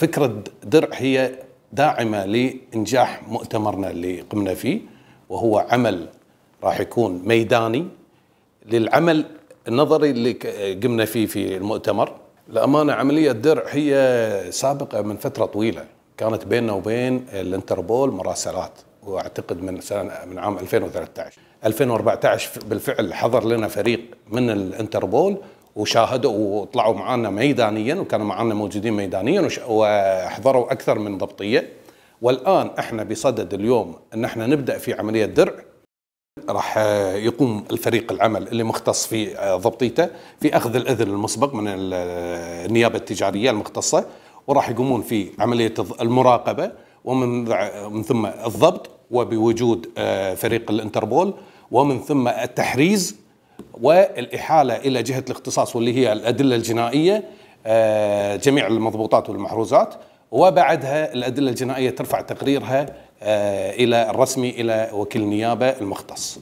فكرة درع هي داعمة لإنجاح مؤتمرنا اللي قمنا فيه وهو عمل راح يكون ميداني للعمل النظري اللي قمنا فيه في المؤتمر الأمانة عملية درع هي سابقة من فترة طويلة كانت بيننا وبين الانتربول مراسلات واعتقد من سنه من عام 2013 2014 بالفعل حضر لنا فريق من الانتربول وشاهدوا وطلعوا معنا ميدانيا وكانوا معنا موجودين ميدانيا وحضروا اكثر من ضبطيه والان احنا بصدد اليوم ان احنا نبدا في عمليه درع راح يقوم الفريق العمل اللي مختص في ضبطيته في اخذ الاذن المسبق من النيابه التجاريه المختصه وراح يقومون في عمليه المراقبه ومن من ثم الضبط وبوجود آه، فريق الانتربول ومن ثم التحريز والاحاله الى جهه الاختصاص واللي هي الادله الجنائيه آه، جميع المضبوطات والمحروزات وبعدها الادله الجنائيه ترفع تقريرها آه، الى الرسمي الى وكيل النيابه المختص.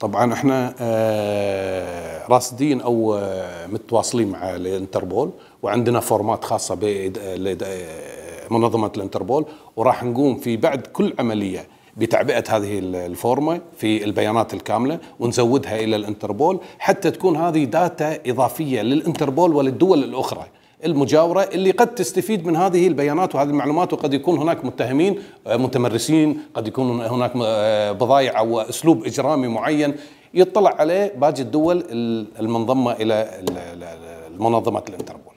طبعا احنا آه، راصدين او متواصلين مع الانتربول وعندنا فورمات خاصه بمنظمه الانتربول وراح نقوم في بعد كل عمليه بتعبئه هذه الفورمه في البيانات الكامله ونزودها الى الانتربول حتى تكون هذه داتا اضافيه للانتربول وللدول الاخرى المجاوره اللي قد تستفيد من هذه البيانات وهذه المعلومات وقد يكون هناك متهمين آه، متمرسين قد يكون هناك آه، بضايع او اسلوب اجرامي معين يطلع عليه باقي الدول المنضمه الى منظمه الانتربول